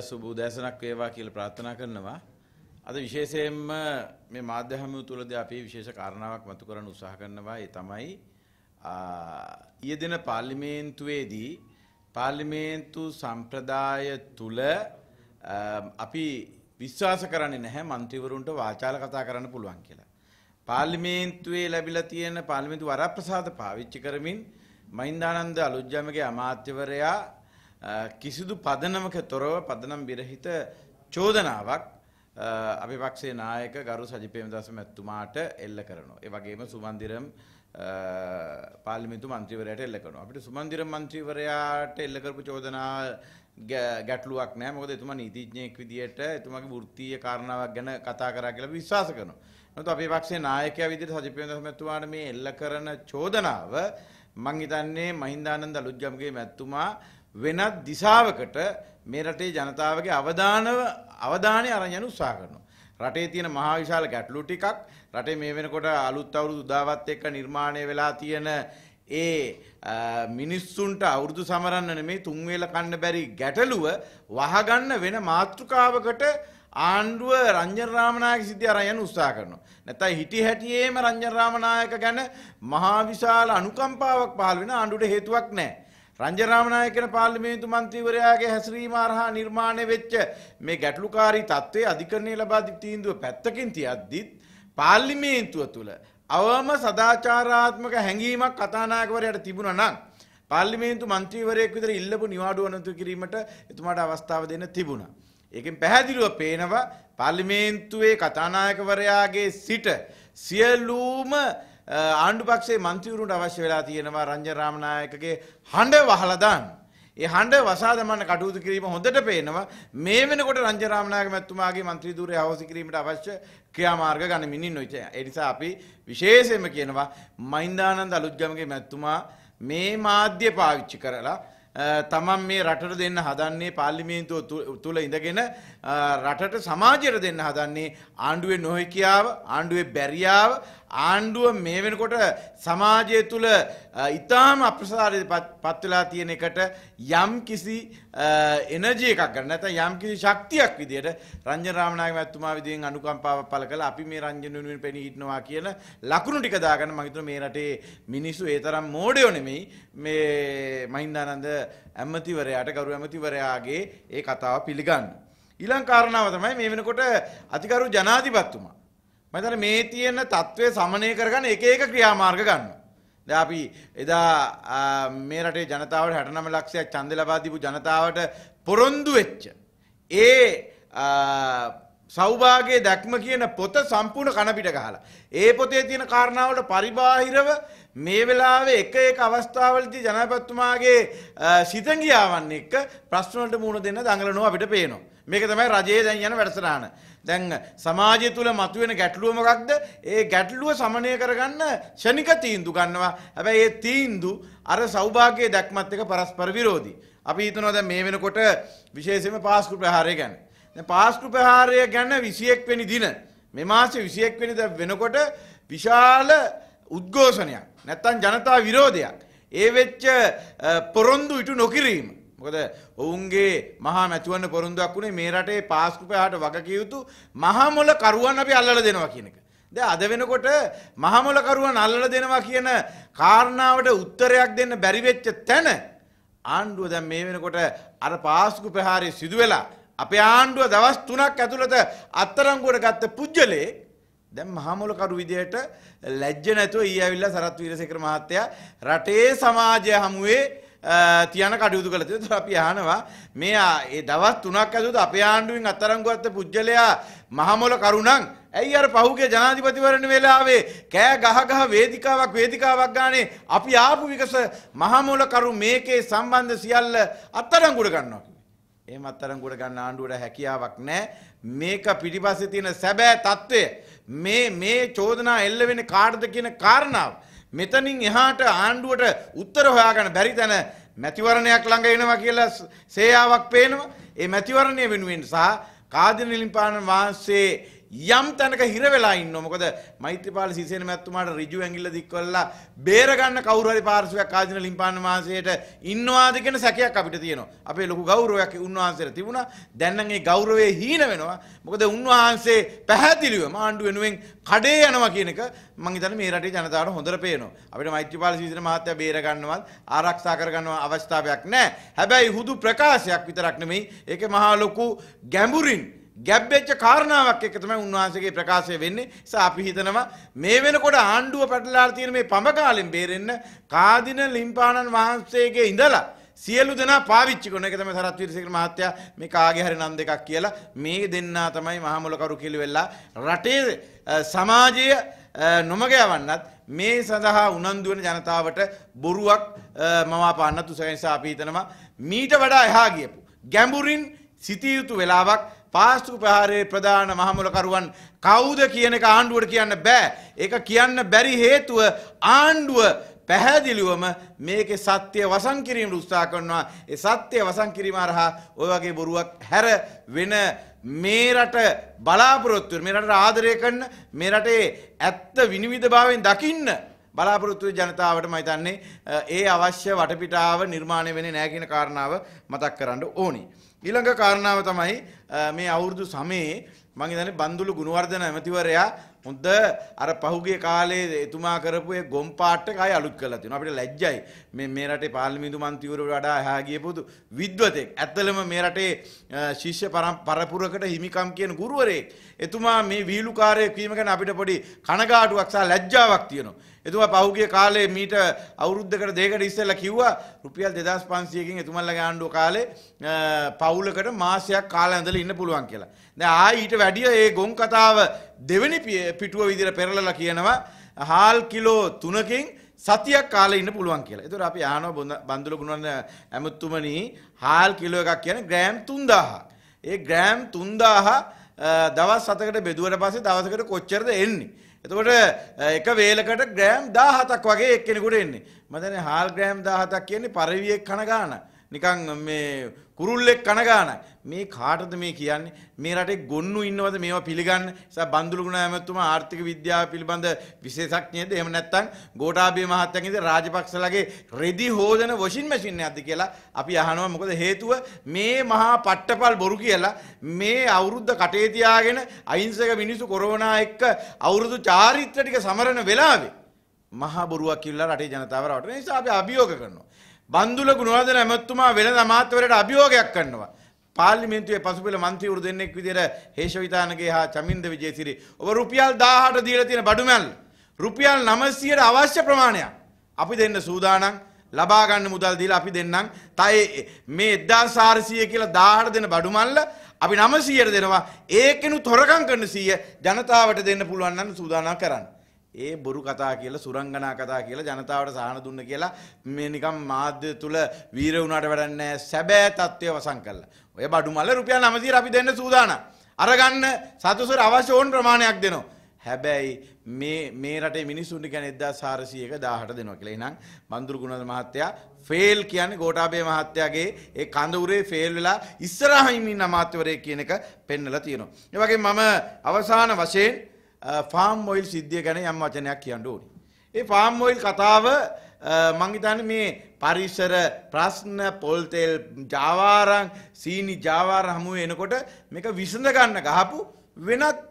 සුබ උදෑසනක් වේවා කියලා ප්‍රාර්ථනා කරනවා. අද විශේෂයෙන්ම මේ මාධ්‍ය හමුව තුලදී අපි විශේෂ කාරණාවක් මතු කරන්න උත්සාහ කරනවා. ඒ තමයි ඊයේ දින පාර්ලිමේන්තුවේදී පාර්ලිමේන්තු සම්ප්‍රදාය තුල අපි විශ්වාස කරන්නේ නැහැ മന്ത്രിවරුන්ට වාචාල කතා කරන්න පුළුවන් කියලා. පාර්ලිමේන්තුවේ ලැබිලා තියෙන පාර්ලිමේන්තු වරප්‍රසාද පාවිච්චි කරමින් මහින්දානන්ද අලුත්ජමගේ අමාත්‍යවරයා කිසිදු පදනමක තොරව පදනම් බිරහිත චෝදනාවක් අපි පක්ෂේ නායක ගරු සජිපේමදස මැත්තුමාට එල්ල කරනවා. ඒ වගේම සුමන්දිරම් පාලිමිතු මන්ත්‍රීවරයට එල්ල කරනවා. අපිට සුමන්දිරම් මන්ත්‍රීවරයාට එල්ල කරපු චෝදනා ගැටලුවක් නෑ. මොකද එතුමා නීතිඥයෙක් විදියට එතුමාගේ වෘත්තීය කාරණාවක් ගැන කතා කරා කියලා විශ්වාස කරනවා. නමුත් අපේ පක්ෂේ නායකයා විදියට සජිපේමදස මැත්තුමාට මේ එල්ල කරන චෝදනාව මං හිතන්නේ මහින්දානන්ද අලුත්ගම්ගේ මැත්තුමා වෙනත් දිසාවකට මේ රටේ ජනතාවගේ අවධානව අවධානය අරන් යන උත්සාහ කරනවා. රටේ තියෙන මහා විශාල ගැටලු ටිකක් රටේ මේ වෙනකොට අලුත් අවුරුදු උදාවත් එක්ක නිර්මාණය වෙලා තියෙන ඒ මිනිස්සුන්ට අවුරුදු සමරන්න නෙමෙයි තුන් වේල කන්න බැරි ගැටලුව වහගන්න වෙන මාතෘකාවකට ආණ්ඩුව රංජන් රාමනායක සිද්ධිය අරන් යන උත්සාහ කරනවා. නැත්නම් හිටි හැටියේම රංජන් රාමනායක ගැන මහා විශාල අනුකම්පාවක් පහළ වෙන ආණ්ඩුවට හේතුවක් නැහැ. රංජරාමනායක කියන පාර්ලිමේන්තු මන්ත්‍රීවරයාගේ හැසිරීම අරහා නිර්මාණය වෙච්ච මේ ගැටලුකාරී තත්ත්වයේ අධිකරණය ලබා දී තීන්දුව පැත්තකින් තියද්දිත් පාර්ලිමේන්තුව තුළ අවම සදාචාරාත්මක හැඟීමක් කතානායකවරයාට තිබුණා නම් පාර්ලිමේන්තු මන්ත්‍රීවරයෙක් විතර ඉල්ලපු නිවාඩුව අනුතු කිරීමට එතුමාට අවස්ථාව දෙන්න තිබුණා. ඒකෙන් පැහැදිලිව පේනවා පාර්ලිමේන්තුවේ කතානායකවරයාගේ සිට සියලුම ආණ්ඩු පක්ෂේ මන්තිවරුන්ට අවශ්‍ය වෙලා තියෙනවා රංජ රාමනායකගේ හඬ වහලදාන්. ඒ හඬ වසාදමන්න කටයුතු කිරීම හොඳට පේනවා මේ වෙනකොට රංජ රාමනායක මැතිතුමාගේ മന്ത്രി ධූරය අවශ්‍ය කිරීමට අවශ්‍ය ක්‍රියාමාර්ග ගනිමින් ඉන්නවා. ඒ නිසා අපි විශේෂයෙන්ම කියනවා මහින්දානන්ද අලුත්ගමගේ මැතිතුමා මේ මාධ්‍ය පාවිච්චි කරලා තමන් මේ රටට දෙන්න හදන්නේ පාර්ලිමේන්තුව තුළ ඉඳගෙන රටට සමාජයට දෙන්න හදන්නේ ආණ්ඩුවේ නොහැකියාව ආණ්ඩුවේ බැරියාව ආණ්ඩුව මේ වෙනකොට සමාජය තුළ ඉතාම අප්‍රසාරය පත්වෙලා තියෙන එකට යම් කිසි එනජය එකක් ගන්න ඇත යම් කිසි ශක්තියක් විදියට රංජ රාමණයක ඇත්තුමා විදිෙන් අනුකම්පාව පල කළ අපි මේ රංජනුවෙන් පෙනී හිටනවා කියන ලකුණු ටිකදාගන්න මහිතර මේ රටේ මිනිස්සු ඒතරම් මෝඩයෝනෙමෙයි මේ මහින්දානන්ද ඇමතිවරයාට ගරු ඇමතිවරයාගේ ඒ කතාව පිළිගන්න. ඊළං කාරණාව තමයි මේ වෙනකොට අතිකරු ජනාධිපත්තුමා. මතන මේ තියෙන තත්ත්වය සමනය කරගන්න එක ඒක ක්‍රියාමාර්ග ගන්න. ද අපි එදා මේ රටේ ජනතාවට හැටනම ලක්ෂයක් චන්ද ලබාදිපු ජනතාවට පොරොන්දු වෙච්ච. ඒ සෞභාගේ දැක්ම කියන පොත සම්පූර්ණ කණපිට ගහලා. ඒ පොතේ තියෙන කාරණාවට පරිබාහිරව මේ වෙලාවේ එක එක අවස්ථාවලදී ජනපතිතුමාගේ සිතගියාවන් එක්ක ප්‍රශ්නවලට මුහුණ දෙන්න දඟලනවා අපිට පේනවා. මේක තමයි රජයේ දැන් යන වැඩසටහන. දැන් සමාජය තුළ මතුවෙන ගැටලුව මොකක්ද? ඒ ගැටලුව සමනය කරගන්න ෂණික තීන්දු ගන්නවා. හැබැයි ඒ තීන්දු අර සෞභාග්‍යයේ දැක්මත් එක්ක පරස්පර විරෝධී. අපි හිතනවා දැන් මේ වෙනකොට විශේෂයෙන්ම පාස්කු ප්‍රහාරය ගැන. දැන් පාස්කු ප්‍රහාරය ගැන 21 වෙනි දින මේ මාසේ 21 වෙනිදා වෙනකොට විශාල උද්ඝෝෂණයක් නැත්තම් ජනතා විරෝධයක්. ඒ වෙච්ච පොරොන්දු ඉටු නොකිරීම මොකද ඔවුන්ගේ මහා මැතිවන්න පොරොන්දුවක් වුණේ මේ රටේ පාස්කෘපයාට වගකිය යුතු මහා මොල කරුවන් අපි අල්ලලා දෙනවා කියන එක. දැන් අද වෙනකොට මහා මොල කරුවන් අල්ලලා දෙනවා කියන කාරණාවට උත්තරයක් දෙන්න බැරි වෙච්ච තැන ආණ්ඩුව දැන් මේ වෙනකොට අර පාස්කු ප්‍රහාරය සිදු වෙලා අපේ ආණ්ඩුව දවස් 3ක් ඇතුළත අත්තරංගුවට ගත්ත පුජ්‍යලේ දැන් මහමොලකරු විදියට ලැජ්ජ නැතුව ඊ ඇවිල්ලා සරත් වීරසේකර මහත්තයා රටේ සමාජය හමුවේ තියන කටයුතු කළ තු අපි යහනවා මේ ඒ දවස් තුනක් ඇතුද අප ආණ්ඩුවෙන් අත්තරංගුවත්ත පුද්ගලයා මහමොල කරුණං ඇයි අර පහුගේ ජනාධිපතිවරණ වෙලාවේ කෑ ගහගහ වේදිකාවක් වේදිකාවක් ගානේ අපි ආපු විකස මහමොලකරු මේකේ සම්බන්ධ සියල්ල අත්තරංගුට ගන්නවා. එහෙම අත්තරංගුට ගන්න ආණ්ඩුවට හැකියාවක් නැහැ. මේක පිටිපස්සේ තියෙන සැබෑ తත්වය මේ මේ චෝදනා එල්ල වෙන්නේ කාටද කියන කාරණාව මෙතනින් එහාට ආණ්ඩුවට උත්තර හොයාගන්න බැරි තැන මැතිවරණයක් ළඟ එනවා කියලා සේයාවක් පේනවා. ඒ මැතිවරණය වෙනුවෙන් සහ කාදිනලිම්පාණන් වහන්සේ යම් තැනක හිර වෙලා ඉන්න මොකද මෛත්‍රපාල සිසේන මැත්තුමාට ඍජු ඇඟිල්ල දික්වලා බේරගන්න කවුරු හරි පාර්ශවයක් ආදින ලිම්පාන මහසයට ඉන්නවාද කියන සැකයක් අපිට තියෙනවා. අපේ ලොකු ගෞරවයක් උන්වහන්සේට තිබුණා. දැන් නම් ඒ ගෞරවය හීන වෙනවා. මොකද උන්වහන්සේ පැහැදිලිව මාණ්ඩු වෙනුවෙන් කඩේ යනවා කියන එක මම හිතන්නේ මේ රටේ ජනතාවට හොඳට පේනවා. අපිට මෛත්‍රපාල සිසේන මහත්තයා බේරගන්නවත් ආරක්ෂා කරගන්නව අවස්ථාවක් නැහැ. හැබැයි හුදු ප්‍රකාශයක් විතරක් නෙමෙයි. ඒකේ මහා ලොකු ගැඹුරින් ගැබ්බෙච්ච කාරණාවක් එක තමයි උන්වහන්සේගේ ප්‍රකාශය වෙන්නේ. නිසා අපි හිතනවා මේ වෙනකොට ආණ්ඩුව පැටලලා තියෙන මේ පඹ කාලෙන් බේරෙන්න කාදින ලිම්පාණන් වහන්සේගේ ඉඳලා සියලු දෙනා පාවිච්චි කරන එක තමයි සරත් වීරසිංහ මහත්තයා මේ කාගේ හරි නම් දෙකක් කියලා මේ දෙන්නා තමයි මහමුල කරු කිලිවෙලා රටේ සමාජය නොමග යවන්නත් මේ සඳහා උනන්දු වෙන ජනතාවට බොරුවක් මවාපාන්නත් උසකනිසා අපි හිතනවා මීට වඩා එහා ගියපු ගැඹුරින් සිටිය යුතු වෙලාවක් පාස්තු ප්‍රහාරයේ ප්‍රධාන මහමුලකරුවන් කවුද කියන එක ආණ්ඩුවට කියන්න බෑ. ඒක කියන්න බැරි හේතුව ආණ්ඩුව පැහැදිලිවම මේකේ සත්‍ය වසන් කිරීමට උත්සාහ කරනවා. ඒ සත්‍ය වසන් කිරීම හරහා ওই වගේ බොරුවක් හැර වෙන මේ රට බලාපොරොත්තු වෙන මේ රටට ආදරය කරන මේ රටේ ඇත්ත විනිවිදභාවයෙන් දකින්න බලාපොරොත්තු ජනතාවට මම හිතන්නේ ඒ අවශ්‍ය වටපිටාව නිර්මාණය වෙන්නේ නැහැ කියන කාරණාව මතක් කරන්න ඕනේ. ඊළඟ කාරණාව තමයි මේ අවුරුදු සමයේ මම ඉතින් බන්දුළු ගුණවර්ධන ඇමතිවරයා හොඳ අර පහුගිය කාලේ එතුමා කරපු ඒ ගොම් පාට්ට කයි අලුත් කරලා තිනවා අපිට ලැජ්ජයි මේ මේ රටේ පාර්ලිමේන්තු මන්ත්‍රීවරුන්ට වඩා එහා ගියපු විද්වතෙක් ඇත්තලම මේ රටේ ශිෂ්‍ය පරපුරකට හිමිකම් කියන ගුරුවරයෙක් එතුමා මේ වීලුකාරයෙක් වීම ගැන අපිට පොඩි කනගාටුවක් සහ ලැජ්ජාවක් තියෙනවා එතුමා පහුගිය කාලේ මීට අවුරුද්දකට දෙකකට ඉස්සෙල්ලා කිව්වා රුපියල් 2500කින් එතුමන්ලගේ ආණ්ඩුව කාලේ පවුලකට මාසයක් කාලා ඇඳලා ඉන්න පුළුවන් කියලා. දැන් ආයි ඊට වැඩිය ඒ ගොන් කතාව දෙවෙනි පිටුව විදිහට පෙරලලා කියනවා හාල් කිලෝ 3කින් සතියක් කාලේ ඉන්න පුළුවන් කියලා. ඒතර අපි ආනවා බන්දුල ගුණන ඇමතුමනි හාල් කිලෝ එකක් කියන්නේ ග්‍රෑම් 3000ක්. ඒ ග්‍රෑම් 3000 දවස් 7කට බෙදුවට පස්සේ දවසකට කොච්චරද එන්නේ? එතකොට එක වේලකට ග්‍රෑම් 17ක් වගේ එක්කෙනෙකුට එන්නේ. මම දන්නේ හාල් ග්‍රෑම් 17ක් කියන්නේ පරිවියෙක් කන ගානක්. නිකන් මේ කුරුල්ලෙක් කන ගානයි. මේ කාටද මේ කියන්නේ? මේ රටේ ගොන්නු ඉන්නවද මේවා පිළිගන්න? නිසා බන්දුලු ගුණ ඇමතුමා ආර්ථික විද්‍යාව පිළිබඳ විශේෂඥයෙක්ද? එහෙම නැත්නම් ගෝඨාභය මහත්තයාගෙන්ද රාජපක්ෂලාගේ රෙදි හොදන වොෂින් මැෂින් එකක්ද කියලා අපි අහනවා. මොකද හේතුව මේ මහා පට්ටපල් බොරු කියලා මේ අවුරුද්ද කටේ තියාගෙන අහිංසක මිනිස්සු කොරෝනා එක්ක අවුරුදු චාරිත්‍ර ටික සමරන වෙලාවේ මහා බොරුවක් කියලා රටේ ජනතාව රවටන නිසා අපි අභියෝග කරනවා. බන්දුල ගුණවර්ධන ඇමතුමා වෙළඳ අමාත්‍යවරයට අභියෝගයක් කරනවා. පාර්ලිමේන්තුවේ පසුපෙළ මන්ත්‍රීවරු දෙන්නෙක් විදිහට හේෂවිතානගේ හා චමින්ද විජේසිරි ඔබ රුපියල් 1000ට දීලා තියෙන බඩු මැල් රුපියල් 900ට අවශ්‍ය ප්‍රමාණයක් අපි දෙන්න සූදානම් ලබා ගන්න මුදල් දීලා අපි දෙන්නම්. තයි මේ 1400 කියලා 1000ට දෙන බඩු මල්ල අපි 900ට දෙනවා. ඒකිනු තොරකම් කරන 100 ජනතාවට දෙන්න පුළුවන් නම් සූදානම් කරන්න. ඒ බොරු කතා කියලා සුරංගනා කතා කියලා ජනතාවට සහන දුන්න කියලා මේ නිකම් මාධ්‍ය තුල වීර වුණාට වැඩක් නැහැ සැබෑ తත්වය වසන් කළා. ඔය බඩු මල රුපියල් 900 අපි දෙන්න සූදානම්. අරගන්න සතුසර අවශ්‍ය ඕන ප්‍රමාණයක් දෙනවා. හැබැයි මේ මේ රටේ මිනිස්සුන්ට කියන්නේ 1400ක 1000ට දෙනවා කියලා. එහෙනම් බඳුරු ගුණද මහත්තයා ෆේල් කියන්නේ ගෝඨාභය මහත්තයාගේ ඒ කඳවුරේ ෆේල් වෙලා ඉස්සරහින් ඉන්න අමාත්‍යවරයෙක් කියන එක පෙන්නලා තියෙනවා. ඒ වගේම මම අවසාන වශයෙන් ෆාම් මොයිල් සිද්ධිය ගැන යම් වචනයක් කියන්න ඕනි. ඒ ෆාම් මොයිල් කතාව මංහිතන්න මේ පරිසර ප්‍රශ්න පොල්තෙල් ජාවාරං සීනි ජාවාර හමුව එනකොට මේක විසඳගන්න ගහපු වෙනත්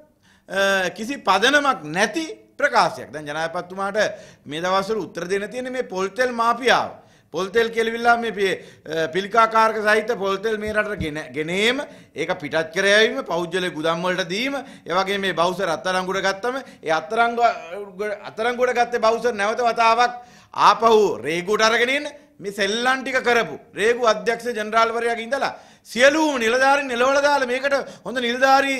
කිසි පදනමක් නැති ප්‍රකාශයක් දැන් ජනාපත්තුමාට මේ දවසර උත්තර දෙන තියෙන මේ පොල්තෙල් මාපියාව. පොල්තෙල් කෙලවිල්ලා මේ පිළිකාකාරක සහිත පොල්තෙල් මේ රටට ගෙනේම ඒක පිටත් කර යෑවීම පෞද්ගල ගුදම් වලට දීම ඒ වගේ මේ බවුසර් අත්තරංගුඩ ගත්තම ඒ අත්තරංග අත්තරංගුඩ ගත්තේ බවුසර් නැවත වතාවක් ආපහු රේගුට අරගෙන ඉන්න මේ සෙල්ලම් ටික කරපු රේගු අධ්‍යක්ෂ ජනරාල්වරයාගේ ඉඳලා සියලුම නිලධාරීන් නිලවල දාලා මේකට හොඳ නිලධාරී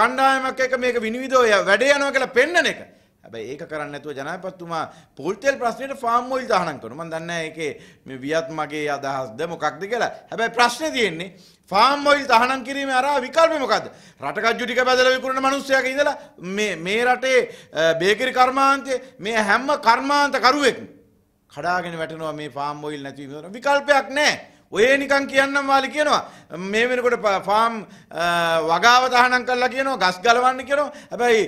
කණ්ඩායමක් එක මේක විනිවිදෝ වැඩේ යනවා කියලා පෙන්නන එක හැබැයි ඒක කරන්න නැතුව ජනාධිපතිතුමා පොල්තෙල් ප්‍රශ්නෙට ෆාම් ඔයිල් දහනම් කරනවා. මම දන්නේ නැහැ ඒකේ මේ වියත් මගේ අදහස්ද මොකක්ද කියලා. හැබැයි ප්‍රශ්නේ තියෙන්නේ ෆාම් ඔයිල් තහනම් කිරීම අරා විකල්ප මොකද රට කජ්ජු ටික බැදලා විකුණන මිනිස්සයෙක් ඉඳලා මේ මේ රටේ බේකරි කර්මාන්තයේ මේ හැම කර්මාන්ත කරුවෙක් කඩාගෙන වැටෙනවා මේ ෆාම් ඔයිල් නැතිවීම විකල්පයක් නැහැ ඔය නිකන් කියන්නම් වාලි කියනවා මේ වෙනකොට ෆාම් වගාව තහනම් කරලා කියනවා ගස් ගලවන්න කියනවා හැබැයි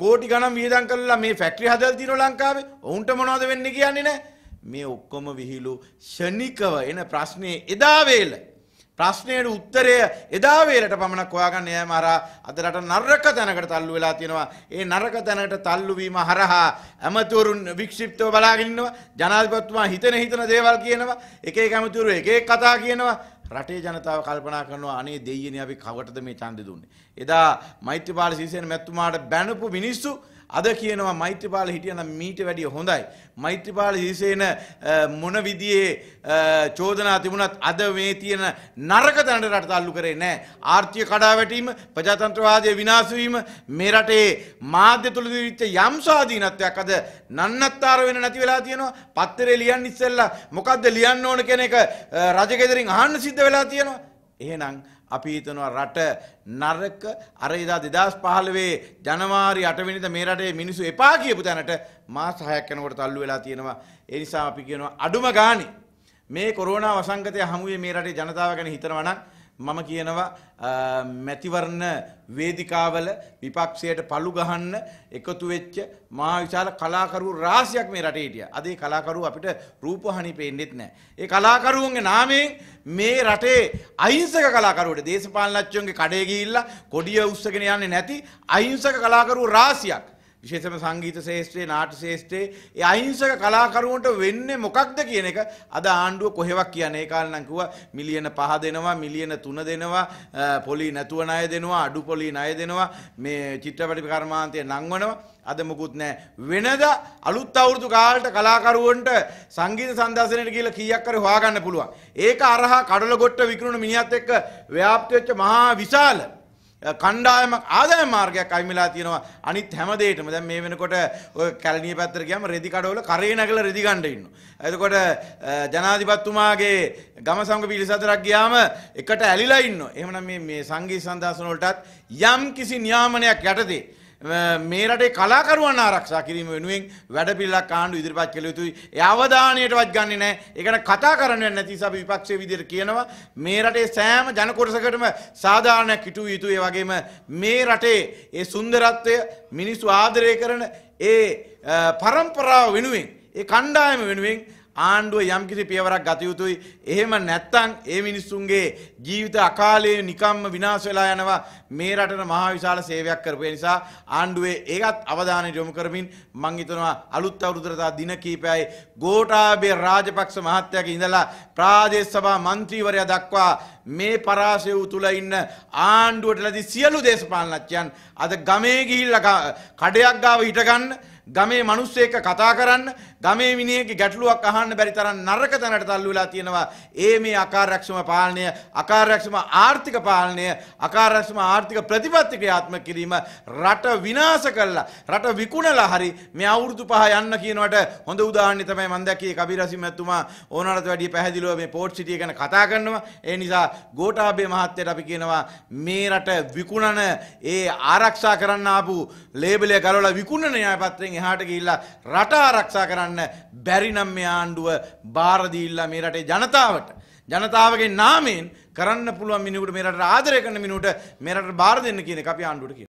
කෝටි ගණන් වියදම් කරලා මේ ෆැක්ටරි හදලා තියෙනවා ලංකාවේ ඔවුන්ට මොනවද වෙන්නේ කියන්නේ නැහැ මේ ඔක්කොම විහිළු ෂණිකව එන ප්‍රශ්නේ එදා වේල ප්‍රශ්නයට උත්තරය එදා වේලට පමණක් හොයාගන්න යෑම හරහා අද රට නරක තැනකට තල්ලු වෙලා තියෙනවා. ඒ නරක තැනකට තල්ලු වීම හරහා ඇමතිවරුන් වික්ෂිප්තව බලාගෙන ඉන්නවා. ජනාධිපතිතුමා හිතන හිතන දේවල් කියනවා. එක එක ඇමතිවරු එක එක කතා කියනවා. රටේ ජනතාව කල්පනා කරනවා අනේ දෙයියනේ අපි කවටද මේ ඡන්දෙ දුන්නේ. එදා මෛත්‍රීපාල සිරිසේන මැතිතුමාට බැනපු මිනිස්සු අද කියනවා මෛත්‍රපාල හිටියනම් මීට වැඩිය හොඳයි. මෛත්‍රපාල හිසේන මොන විදියේ චෝදනා තිබුණත් අද මේ තියෙන නරක තැනට රට තල්ලු කරේ නෑ. ආර්ථික කඩාවැටීම, ප්‍රජාතන්ත්‍රවාදය විනාශ වීම මේ රටේ මාධ්‍ය තුල විවිච්ච යම් ස්වාධීනත්වයක් අද නන්නත්තර වෙන නැති වෙලා තියෙනවා. පත්තරේ ලියන්න ඉස්සෙල්ලා මොකද්ද ලියන්න ඕන කියන එක රජගෙදරින් අහන්න සිද්ධ වෙලා තියෙනවා. එහෙනම් අපි හිතනවා රට නරක අර එදා 2015 ජනවාරි 8 වෙනිදා මේ රටේ මිනිස්සු එපා කියපු තැනට මාස 6ක් යනකොට තල්ලු වෙලා තියෙනවා. ඒ නිසා අපි කියනවා අඩුම ගානේ මේ කොරෝනා වසංගතය හමුවේ මේ රටේ ජනතාව ගැන හිතනවා නම් මම කියනවා මැතිවරණ වේදිකාවල විපක්ෂයට පළු ගහන්න එකතු වෙච්ච මහා විශාල කලාකරු රාශියක් මේ රටේ හිටියා. අද ඒ කලාකරු අපිට රූපහානි පේන්නෙත් නැහැ. ඒ කලාකරුවන්ගේ නාමයෙන් මේ රටේ අහිංසක කලාකරුවට දේශපාලනඥයෝගේ කඩේ ගිහිල්ලා කොඩිය උස්සගෙන යන්නේ නැති අහිංසක කලාකරු රාශියක් විශේෂම සංගීත ශේෂ්ත්‍රයේ නාට්‍ය ශේෂ්ත්‍රයේ ඒ අහිංසක කලාකරුවන්ට වෙන්නේ මොකක්ද කියන එක අද ආණ්ඩුව කොහෙවත් කියන්නේ ඒ කාලේ නම් කිව්වා මිලියන 5 දෙනවා මිලියන 3 දෙනවා පොලි නැතුව ණය දෙනවා අඩු පොලි ණය දෙනවා මේ චිත්‍රපට කර්මාන්තය නංවනවා අද මොකුත් නැහැ වෙනදා අලුත් අවුරුදු කාලට කලාකරුවන්ට සංගීත සංදර්ශනයට ගිහලා කීයක් හරි හොයාගන්න පුළුවන් ඒක අරහා කඩලගොට්ට විකුණන මිනිහත් එක්ක ව්‍යාප්ත වෙච්ච මහා විශාල කණ්ඩායම ආදාය මාර්ගයක් අයිමිලා තියෙනවා අනිත් හැමදේටම දැන් මේ වෙනකොට ඔය කැලණිය පැත්තට ගියාම රෙදි කඩවල කරේ නැගලා රෙදි ගන්න ඉන්නවා. එතකොට ජනාධිපතිතුමාගේ ගම සංඝ පිළිසතරක් ගියාම එකට ඇලිලා ඉන්නවා. එහෙමනම් මේ මේ සංගීත සම්දාසන වලටත් යම් කිසි නියාමනයක් යටතේ මේ රටේ කලාකරුවන් ආරක්ෂා කිරීම වෙනුවෙන් වැඩපිළිවෙලක් ආණ්ඩු ඉදිරිපත් කළ යුතුයි. ඒ අවධානයටවත් ගන්නේ නැහැ. ඒකට කතා කරන්නේ නැති නිසා අපි විපක්ෂයේ විදිහට කියනවා මේ රටේ සෑම ජන කොටසකටම සාධාරණයක් ඉටු විය යුතුයි. ඒ වගේම මේ රටේ ඒ සුන්දරත්වය මිනිස්සු ආදරය කරන ඒ પરම්පරාව වෙනුවෙන් ඒ කණ්ඩායම වෙනුවෙන් ආණ්ඩුව යම්කිසි පියවරක් ගත යුතුයි. එහෙම නැත්තම් ඒ මිනිස්සුන්ගේ ජීවිත අකාලයේ නිකම්ම විනාශ වෙලා යනවා. මේ රටට මහා විශාල සේවයක් කරපු නිසා ආණ්ඩුවේ ඒකත් අවධානය යොමු කරමින් මං හිතනවා අලුත් අවුරුද්දට දින කීපයයි ගෝඨාභය රාජපක්ෂ මහත්තයාගේ ඉඳලා ප්‍රාදේශ සභා මන්ත්‍රීවරයා දක්වා මේ පරාසය තුල ඉන්න ආණ්ඩුවට ලැබි සියලු දේශපාලනඥයන් අද ගමේ ගිහිල්ලා කඩයක් ගාව හිටගන්න ගමේ මිනිස්සු එක්ක කතා කරන්න ගමේ මිනිහෙක්ගේ ගැටලුවක් අහන්න බැරි තරම් නරක තැනට තල්ලු වෙලා තියෙනවා. ඒ මේ අකාර්යක්ෂම පාලනය, අකාර්යක්ෂම ආර්ථික පාලනය, අකාර්යක්ෂම ආර්ථික ප්‍රතිපත්ති ක්‍රියාත්මක කිරීම රට විනාශ කළා. රට විකුණලා හරි මේ අවුරුදු පහ යන්න කියනවට හොඳ උදාහරණය තමයි මම දැක්කේ කබීර් අසීම් මහත්මයා ඕනකට වැඩිය පැහැදිලිව මේ පෝට් සිටිය ගැන කතා කරනවා. ඒ නිසා ගෝඨාභය මහත්තයාට අපි කියනවා මේ රට විකුණන ඒ ආරක්ෂා කරන්න ආපු ලේබලය ගලවලා විකුණන න්‍යායපත්‍රයෙන් එහාට ගිහිල්ලා රට ආරක්ෂා කරන්න කරන්න බැරිනම් මේ ආණ්ඩුව බාරදීල්ලා මේ රටේ ජනතාවට. ජනතාවගේ නාමයෙන් කරන්න පුළුවන් මිනිකුට මේ රට ආදරය කරන මිනිකුට මේ රට බාර දෙන්න කියන එක අපි ආණ්ඩුවට කියනවා.